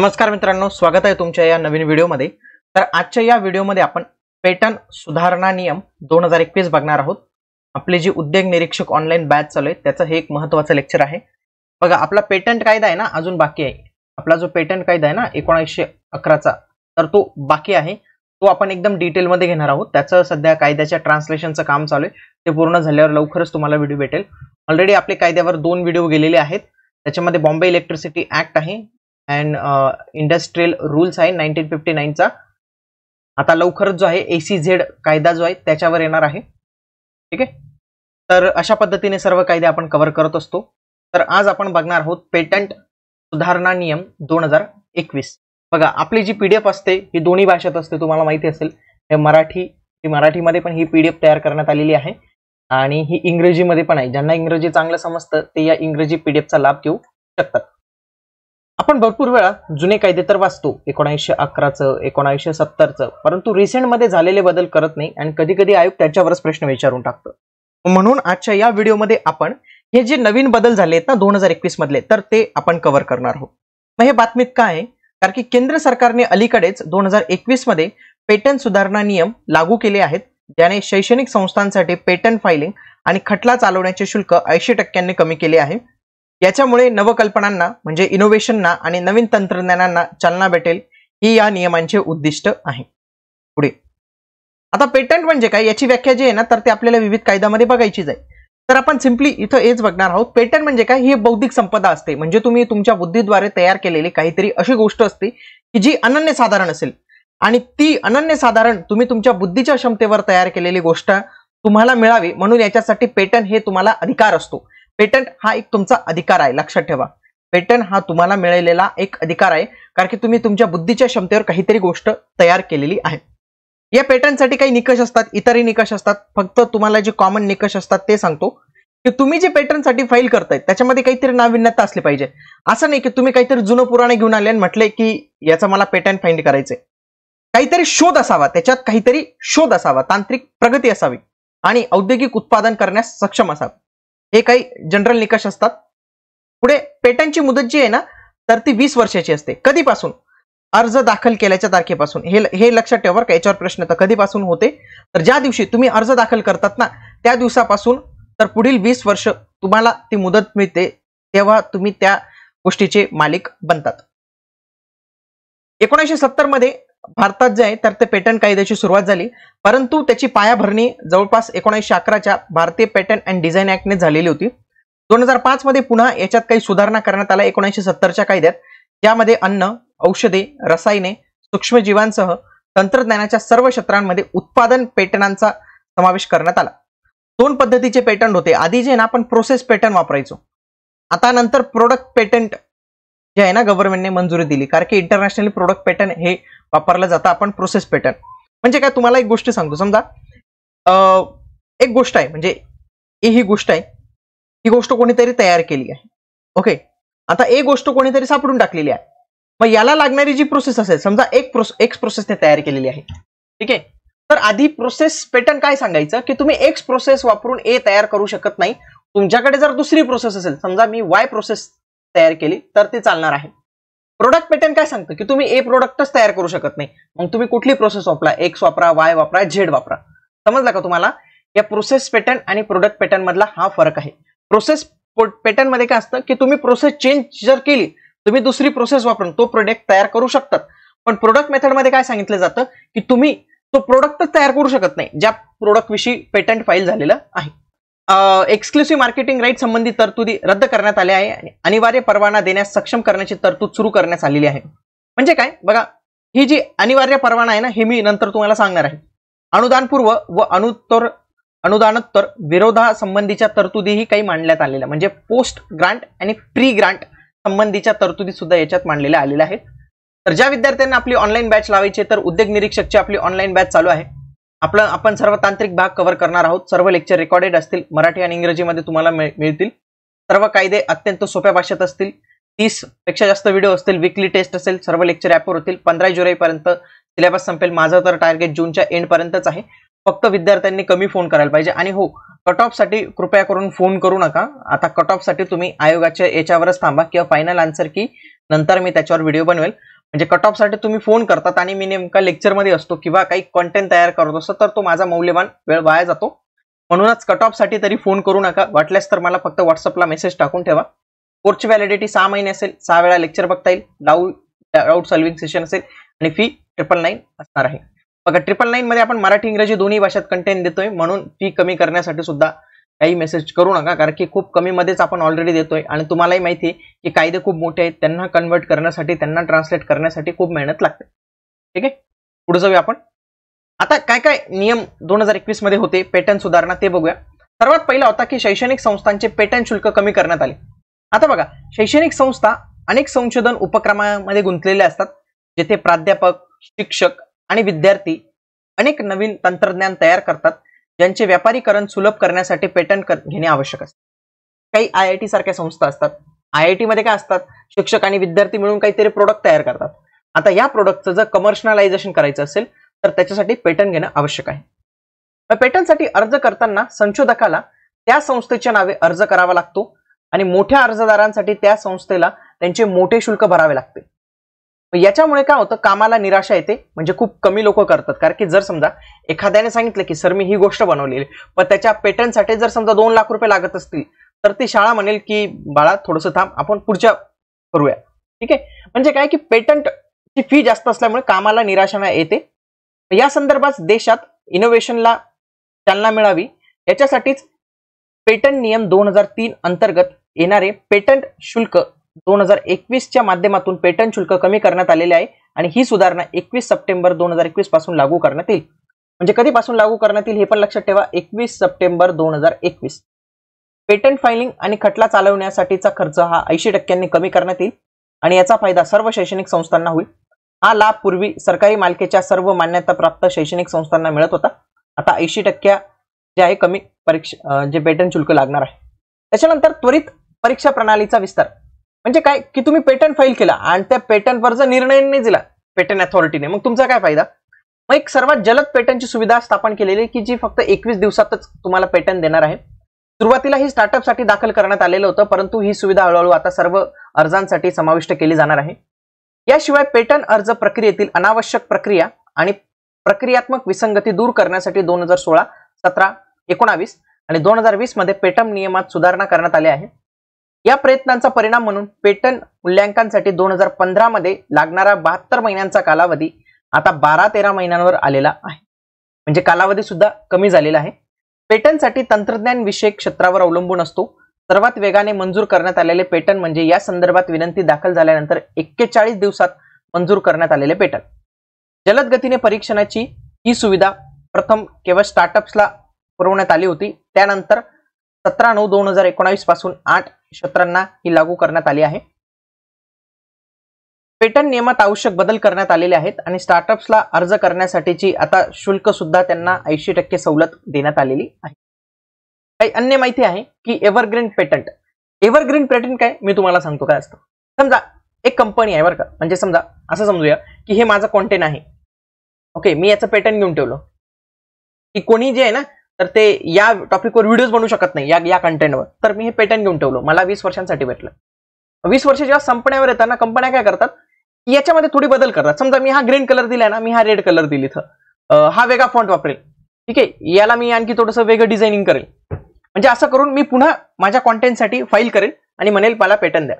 नमस्कार मित्रांनो स्वागत आहे तुमच्या या नवीन व्हिडिओमध्ये तर आजच्या या व्हिडिओमध्ये आपण पेटर्न सुधारणा नियम दोन हजार एकवीस बघणार आहोत आपले जे उद्योग निरीक्षक ऑनलाईन बॅच चालू आहे त्याचं हे एक महत्त्वाचं लेक्चर आहे बघा आपला पेटंट कायदा आहे ना अजून बाकी आहे आपला जो पेटंट कायदा आहे ना एकोणीसशे अकराचा तर तो बाकी आहे तो आपण एकदम डिटेलमध्ये घेणार आहोत त्याचं सध्या कायद्याच्या ट्रान्सलेशनचं काम चालू आहे ते पूर्ण झाल्यावर लवकरच तुम्हाला व्हिडिओ भेटेल ऑलरेडी आपले कायद्यावर दोन व्हिडिओ गेलेले आहेत त्याच्यामध्ये बॉम्बे इलेक्ट्रिसिटी ऍक्ट आहे अँड इंडस्ट्रियल रूल्स आहे नाईन्टीन फिफ्टी नाईनचा आता लवकरच जो आहे ए सी झेड कायदा जो आहे त्याच्यावर येणार आहे ठीक आहे तर अशा पद्धतीने सर्व कायदे आपण कव्हर करत असतो तर आज आपण बघणार आहोत पेटंट सुधारणा नियम दोन हजार एकवीस बघा आपली जी पी डी एफ असते ही दोन्ही भाषेत असते तुम्हाला माहिती असेल हे मराठी ही मराठीमध्ये पण ही पीडीएफ तयार करण्यात आलेली आहे आणि ही इंग्रजीमध्ये पण आहे ज्यांना इंग्रजी चांगलं समजतं ते या इंग्रजी पी डी लाभ घेऊ शकतात आपण भरपूर वेळा जुने कायदे तर वाचतो एकोणीसशे अकराचं एकोणीसशे सत्तरचं परंतु रिसेंटमध्ये झालेले बदल करत नाही आणि कधी कधी आयोग त्याच्यावरच प्रश्न विचारून टाकतो म्हणून आजच्या या व्हिडिओमध्ये आपण हे जे नवीन बदल झाले आहेत ना दोन हजार एकवीस मधले तर ते आपण कव्हर करणार आहोत मग हे बातमीत काय आहे कारण की केंद्र सरकारने अलीकडेच दोन हजार एकवीस मध्ये पेटंट सुधारणा नियम लागू केले आहेत ज्याने शैक्षणिक संस्थांसाठी पेटंट फायलिंग आणि खटला चालवण्याचे शुल्क ऐंशी टक्क्यांनी कमी केले आहे याच्यामुळे नवकल्पनांना म्हणजे इनोव्हेशनना आणि नवीन तंत्रज्ञानांना चालना भेटेल ही या नियमांचे उद्दिष्ट आहे पुढे आता पेटंट म्हणजे काय याची व्याख्या जी आहे ना तर ते आपल्याला विविध कायद्यामध्ये बघायची आहे तर आपण सिम्पली इथं हेच बघणार आहोत पेटंट म्हणजे काय ही बौद्धिक संपदा असते म्हणजे तुम्ही तुमच्या बुद्धीद्वारे तयार केलेली काहीतरी अशी गोष्ट असते की जी अनन्यसाधारण असेल आणि ती अनन्यसाधारण तुम्ही तुमच्या बुद्धीच्या क्षमतेवर तयार केलेली गोष्ट तुम्हाला मिळावी म्हणून याच्यासाठी पेटंट हे तुम्हाला अधिकार असतो पेटंट हा एक तुमचा अधिकार आहे लक्षात ठेवा पेटंट हा तुम्हाला मिळालेला एक अधिकार आहे कारण की तुम्ही तुमच्या बुद्धीच्या क्षमतेवर काहीतरी गोष्ट तयार केलेली आहे या पेटंटसाठी काही निकष असतात इतरही निकष असतात फक्त तुम्हाला जे कॉमन निकष असतात ते सांगतो की तुम्ही जे पेटंटसाठी फाईल करताय त्याच्यामध्ये काहीतरी नाविन्यता असली पाहिजे असं नाही की तुम्ही काहीतरी जुनं पुराणे घेऊन आले आणि म्हटले की याचा मला पेटंट फाईंड करायचंय काहीतरी शोध असावा त्याच्यात काहीतरी शोध असावा तांत्रिक प्रगती असावी आणि औद्योगिक उत्पादन करण्यास सक्षम असावं हे काही जनरल निकष असतात पुढे पेटंटची मुदत जी आहे ना तर ती वीस वर्षाची असते कधीपासून अर्ज दाखल केल्याच्या तारखेपासून हे हे लक्षात ठेवा का याच्यावर प्रश्न तर कधीपासून होते तर ज्या दिवशी तुम्ही अर्ज दाखल करतात ना त्या दिवसापासून तर पुढील वीस वर्ष तुम्हाला ती मुदत मिळते तेव्हा तुम्ही त्या गोष्टीचे मालिक बनतात एकोणीसशे सत्तर मध्ये भारतात जे आहे तर ते पेटंट कायद्याची सुरुवात झाली परंतु त्याची पायाभरणी जवळपास एकोणीसशे अकराच्या भारतीय पेटंट अँड डिझाईन ऍक्टने झालेली होती दोन हजार पाच मध्ये पुन्हा याच्यात काही सुधारणा करण्यात आल्या एकोणीसशे सत्तरच्या कायद्यात ज्यामध्ये अन्न औषधे रसायने सूक्ष्मजीवांसह तंत्रज्ञानाच्या सर्व क्षेत्रांमध्ये उत्पादन पेटनांचा समावेश करण्यात आला दोन पद्धतीचे पेटंट होते आधी जे ना आपण प्रोसेस पेटंट वापरायचो आता नंतर प्रोडक्ट पेटंट जे आहे ना गव्हर्नमेंटने मंजुरी दिली कारण की इंटरनॅशनल प्रोडक्ट पॅटर्न हे वापरलं जातं आपण प्रोसेस पॅटर्न म्हणजे काय तुम्हाला एक गोष्ट सांगतो समजा एक गोष्ट आहे म्हणजे ए ही गोष्ट आहे ही गोष्ट कोणीतरी तयार केली आहे ओके आता ए गोष्ट कोणीतरी सापडून टाकलेली आहे मग याला लागणारी जी प्रोसेस असेल समजा एक प्रोस एक्स प्रोसेसने तयार केलेली आहे ठीक आहे तर आधी प्रोसेस पॅटर्न काय सांगायचं की तुम्ही एक्स प्रोसेस वापरून ए तयार करू शकत नाही तुमच्याकडे जर दुसरी प्रोसेस असेल समजा मी वाय प्रोसेस तयार केली तर ती चालणार आहे प्रोडक्ट पॅटर्न काय सांगतं की तुम्ही ए प्रोडक्टच तयार करू शकत नाही मग तुम्ही कुठली प्रोसेस वापरा एक्स वापरा वाय वापरा झेड वापरा समजला का तुम्हाला या प्रोसेस पॅटर्न आणि प्रोडक्ट पॅटर्न मधला हा फरक आहे प्रोसेस पॅटर्न मध्ये काय असतं की तुम्ही प्रोसेस चेंज जर केली तुम्ही दुसरी प्रोसेस वापरून तो प्रोडक्ट तयार करू शकतात पण प्रोडक्ट मेथडमध्ये काय सांगितलं जातं की तुम्ही तो प्रोडक्टच तयार करू शकत नाही ज्या प्रोडक्ट विषयी पेटंट फाईल झालेलं आहे एक्सक्लुसिव्ह मार्केटिंग राईट संबंधित तरतुदी रद्द करण्यात आल्या आहे आणि अनिवार्य परवाना देण्यास सक्षम करण्याची तरतूद सुरू करण्यात आलेली आहे म्हणजे काय बघा ही जी अनिवार्य परवाना आहे ना हे मी नंतर तुम्हाला सांगणार आहे अनुदानपूर्व व अनुत्तर अनुदानोत्तर विरोधासंबंधीच्या तरतुदीही काही मांडण्यात आलेल्या म्हणजे पोस्ट ग्रांट आणि प्री ग्रांट संबंधीच्या तरतुदी सुद्धा याच्यात मांडलेल्या आलेल्या आहेत तर ज्या विद्यार्थ्यांना आपली ऑनलाईन बॅच लावायची तर उद्योग निरीक्षकची आपली ऑनलाईन बॅच चालू आहे आपलं आपण सर्व तांत्रिक भाग कव्हर करणार आहोत सर्व लेक्चर रेकॉर्डेड असतील मराठी आणि इंग्रजीमध्ये तुम्हाला मिळतील सर्व कायदे अत्यंत सोप्या भाषेत असतील तीस पेक्षा जास्त व्हिडिओ असतील वीकली टेस्ट असेल सर्व लेक्चर ॲपवर होतील पंधरा जुलैपर्यंत सिलेबस संपेल माझं तर टार्गेट जूनच्या एंडपर्यंतच आहे फक्त विद्यार्थ्यांनी कमी फोन करायला पाहिजे आणि हो कट साठी कृपया करून फोन करू नका आता कट साठी तुम्ही आयोगाच्या याच्यावरच थांबा किंवा फायनल आन्सर की नंतर मी त्याच्यावर व्हिडिओ बनवेल म्हणजे कट ऑफसाठी तुम्ही फोन करतात आणि मी नेमका लेक्चरमध्ये असतो किंवा काही कॉन्टेंट तयार करत असतो तर तो माझा मौल्यवान वेळ वाया जातो म्हणूनच कट ऑफसाठी तरी फोन करू नका वाटल्यास तर मला फक्त व्हॉट्सअपला मेसेज टाकून ठेवा कोर्सची व्हॅलिडिटी सहा महिने असेल सहा वेळा लेक्चर बघता येईल डाऊ डाऊट सॉल्विंग सेशन असेल आणि फी ट्रिपल नाईन असणार आहे बघा ट्रिपल मध्ये आपण मराठी इंग्रजी दोन्ही भाषेत कंटेंट देतोय म्हणून फी कमी करण्यासाठी सुद्धा काही मेसेज करू नका कारण की खूप कमीमध्येच आपण ऑलरेडी देतोय आणि तुम्हालाही माहिती आहे की कायदे खूप मोठे आहेत त्यांना कन्वर्ट करण्यासाठी त्यांना ट्रान्सलेट करण्यासाठी खूप मेहनत लागते ठीक आहे पुढे जाऊया आपण आता काय काय नियम दोन हजार एकवीस मध्ये होते पेटंट सुधारणा ते बघूया सर्वात पहिला होता की शैक्षणिक संस्थांचे पेटंट शुल्क कमी करण्यात आले आता बघा शैक्षणिक संस्था अनेक संशोधन उपक्रमामध्ये गुंतलेल्या असतात जेथे प्राध्यापक शिक्षक आणि विद्यार्थी अनेक नवीन तंत्रज्ञान तयार करतात ज्यांचे व्यापारीकरण सुलभ करण्यासाठी पेटंट घेणे आवश्यक असते काही आय आय टी सारख्या संस्था असतात आय आय टीमध्ये काय असतात शिक्षक आणि विद्यार्थी मिळून काहीतरी प्रोडक्ट तयार करतात आता या प्रोडक्टचं जर कमर्शनलायझेशन करायचं असेल तर त्याच्यासाठी पेटंट घेणं आवश्यक आहे पेटंटसाठी अर्ज करताना संशोधकाला त्या संस्थेच्या नावे अर्ज करावा लागतो आणि मोठ्या अर्जदारांसाठी त्या संस्थेला त्यांचे मोठे शुल्क भरावे लागते याच्यामुळे काय होतं कामाला निराशा येते म्हणजे खूप कमी लोक करतात कारण की जर समजा एखाद्याने सांगितलं की सर मी ही गोष्ट बनवलेली पण त्याच्या पेटंटसाठी जर समजा दोन लाख रुपये लागत असतील तर ती शाळा म्हणेल की बाळा थोडंसं थांब आपण पुढच्या करूया ठीक आहे म्हणजे काय की पेटंटची फी जास्त असल्यामुळे कामाला निराशा येते या संदर्भात देशात इनोव्हेशनला चालना मिळावी याच्यासाठीच पेटंट नियम दोन हजार तीन अंतर्गत येणारे पेटंट शुल्क दोन हजार एकवीसच्या माध्यमातून पेटंट शुल्क कमी करण्यात आलेले आहे आणि ही सुधारणा एकवीस सप्टेंबर दोन हजार एकवीस पासून लागू करण्यात येईल म्हणजे कधीपासून लागू करण्यात येईल हे पण लक्षात ठेवा एकवीस सप्टेंबर दोन हजार एकवीस पेटंट फायलिंग आणि खटला चालवण्यासाठीचा खर्च हा ऐंशी टक्क्यांनी कमी करण्यात येईल आणि याचा फायदा सर्व शैक्षणिक संस्थांना होईल हा लाभ पूर्वी सरकारी मालकीच्या सर्व मान्यता प्राप्त शैक्षणिक संस्थांना मिळत होता आता ऐंशी टक्क्या जे आहे कमी परीक्षा जे पेटंट शुल्क लागणार आहे त्याच्यानंतर त्वरित परीक्षा प्रणालीचा विस्तार म्हणजे काय की तुम्ही पेटंट फाईल केला आणि त्या पेटंटवर निर्णय नाही दिला पेटंट अथॉरिटीने मग तुमचा काय फायदा मग एक सर्वात जलद पेटंटची सुविधा स्थापन केलेली की जी फक्त एकवीस दिवसातच तुम्हाला पेटंट देणार आहे सुरुवातीला ही स्टार्टअपसाठी दाखल करण्यात आलेलं होतं परंतु ही सुविधा हळूहळू आता सर्व अर्जांसाठी समाविष्ट केली जाणार आहे याशिवाय पेटंट अर्ज प्रक्रियेतील अनावश्यक प्रक्रिया आणि प्रक्रियात्मक विसंगती दूर करण्यासाठी दोन हजार सोळा सतरा एकोणावीस आणि दोन हजार वीस मध्ये पेटंट नियमात सुधारणा करण्यात आली आहे या प्रयत्नांचा परिणाम म्हणून पेटंट मूल्यांकनसाठी दोन हजार पंधरा मध्ये लागणारा बहात्तर महिन्यांचा कालावधी आता बारा तेरा महिन्यांवर आलेला आहे म्हणजे कालावधी सुद्धा कमी झालेला आहे पेटंटसाठी तंत्रज्ञान विषयक क्षेत्रावर अवलंबून असतो सर्वात वेगाने मंजूर करण्यात आलेले पेटंट म्हणजे या संदर्भात विनंती दाखल झाल्यानंतर एक्केचाळीस दिवसात मंजूर करण्यात आलेले पेटन जलद गतीने परीक्षणाची ही सुविधा प्रथम केवळ स्टार्टअप्सला पुरवण्यात आली होती त्यानंतर सतरा नऊ दोन हजार एकोणावीस पासून आठ क्षेत्रांना ही लागू करण्यात आली आहे पेटंट नियमात आवश्यक बदल करण्यात आलेले आहेत आणि स्टार्टअप्सला अर्ज करण्यासाठीची आता शुल्क सुद्धा त्यांना ऐंशी टक्के सवलत देण्यात आलेली आहे काही अन्य माहिती आहे की एव्हरग्रीन पेटंट एव्हरग्रीन पेटंट काय मी तुम्हाला सांगतो काय असतं समजा एक कंपनी आहे बरं का म्हणजे समजा असं समजूया की हे माझं कॉन्टेंट आहे ओके मी याचं पेटंट घेऊन ठेवलो की कोणी जे आहे ना तर ते या टॉपिकवर व्हिडिओज बनवू शकत नाही या या कंटेंटवर तर मी हे पेटंट घेऊन ठेवलं मला वीस वर्षांसाठी भेटलं वीस वर्ष जेव्हा संपण्यावर ना कंपन्या काय करतात याच्यामध्ये थोडी बदल करतात समजा मी हा ग्रीन कलर दिलाय ना मी हा रेड कलर दिली इथं हा वेगळा फॉन्ट वापरेल ठीक आहे याला मी आणखी थोडंसं वेगळं डिझायनिंग करेल म्हणजे असं करून मी पुन्हा माझ्या कॉन्टेंटसाठी फाईल करेल आणि म्हणेल मला पेटर्न द्या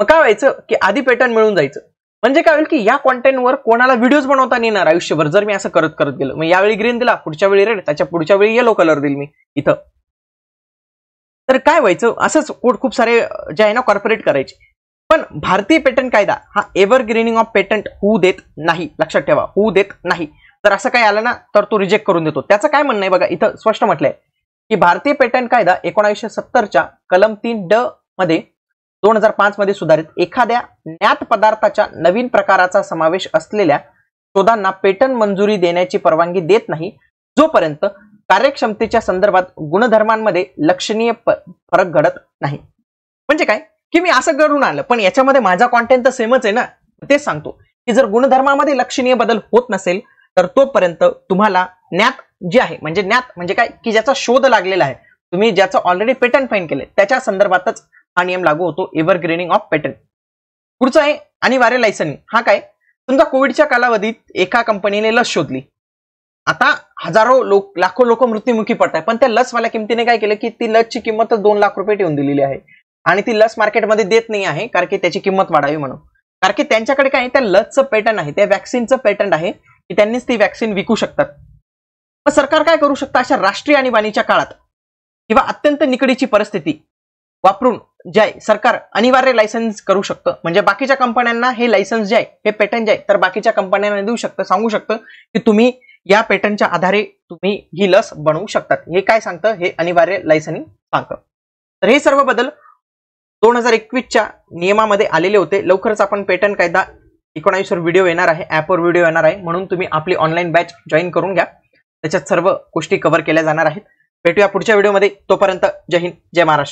मग काय व्हायचं की आधी पेटर्न मिळून जायचं म्हणजे काय होईल की या कॉन्टेंटवर कोणाला व्हिडिओज बनवता येणार आयुष्यभर जर मी असं करत करत गेलो मग यावेळी ग्रीन दिला पुढच्या वेळी रेड त्याच्या पुढच्या वेळी येलो कलर देईल मी इथं तर काय व्हायचं असंच कोड खूप सारे जे आहे ना कॉर्पोरेट करायचे पण भारतीय पेटंट कायदा हा एव्हर ग्रीनिंग ऑफ पेटंट होऊ देत नाही लक्षात ठेवा होऊ देत नाही तर असं काय आलं ना तर तो रिजेक्ट करून देतो त्याचं काय म्हणणं आहे बघा इथं स्पष्ट म्हटलंय की भारतीय पेटंट कायदा एकोणीसशे सत्तरच्या कलम तीन ड मध्ये दोन हजार पाच मध्ये सुधारित एखाद्या ज्ञात पदार्थाच्या नवीन प्रकाराचा समावेश असलेल्या शोधांना पेटंट मंजुरी देण्याची परवानगी देत नाही जोपर्यंत कार्यक्षमतेच्या संदर्भात गुणधर्मांमध्ये लक्षणीय फरक घडत नाही म्हणजे काय की मी असं घडून आलं पण याच्यामध्ये माझा कॉन्टेंट तर सेमच आहे ना तेच सांगतो की जर गुणधर्मामध्ये लक्षणीय बदल होत नसेल तर तोपर्यंत तुम्हाला ज्ञात जे आहे म्हणजे ज्ञात म्हणजे काय की ज्याचा शोध लागलेला आहे तुम्ही ज्याचं ऑलरेडी पेटंट फाईन केले त्याच्या संदर्भातच हा नियम लागू होतो एव्हर ऑफ पॅटर्न पुढचं आहे अनिवार्य लायसन हा काय समजा कोविडच्या कालावधीत एका कंपनीने लस शोधली आता हजारो लोक लाखो लोक मृत्युमुखी पडत पण त्या लसवाल्या किमतीने काय केलं की ती लसची किंमतच दोन लाख रुपये ठेवून दिलेली आहे आणि ती लस मार्केटमध्ये देत नाही आहे कारण की त्याची किंमत वाढावी म्हणून कारण की त्यांच्याकडे काय त्या लसचं पॅटर्न आहे त्या व्हॅक्सिनचं पॅटर्न आहे की त्यांनीच ती वॅक्सिन विकू शकतात मग सरकार काय करू शकतं अशा राष्ट्रीय आणीबाणीच्या काळात किंवा अत्यंत निकडीची परिस्थिती वापरून जे सरकार अनिवार्य लायसन्स करू शकतं म्हणजे बाकीच्या कंपन्यांना हे लायसन्स जे आहे हे पेटंट जे आहे तर बाकीच्या कंपन्यांना देऊ शकतं सांगू शकतं की तुम्ही या पेटंटच्या आधारे तुम्ही ही लस बनवू शकतात हे काय सांगतं हे अनिवार्य लायसनिंग सांगतं तर हे सर्व बदल दोन हजार एकवीसच्या नियमामध्ये आलेले होते लवकरच आपण पेटंट कायदा एकोणावीसवर व्हिडिओ येणार आहे ॲपवर व्हिडिओ येणार आहे म्हणून तुम्ही आपली ऑनलाईन बॅच जॉईन करून घ्या त्याच्यात सर्व गोष्टी कव्हर केल्या जाणार आहेत भेटूया पुढच्या व्हिडिओमध्ये तोपर्यंत जय हिंद जय महाराष्ट्र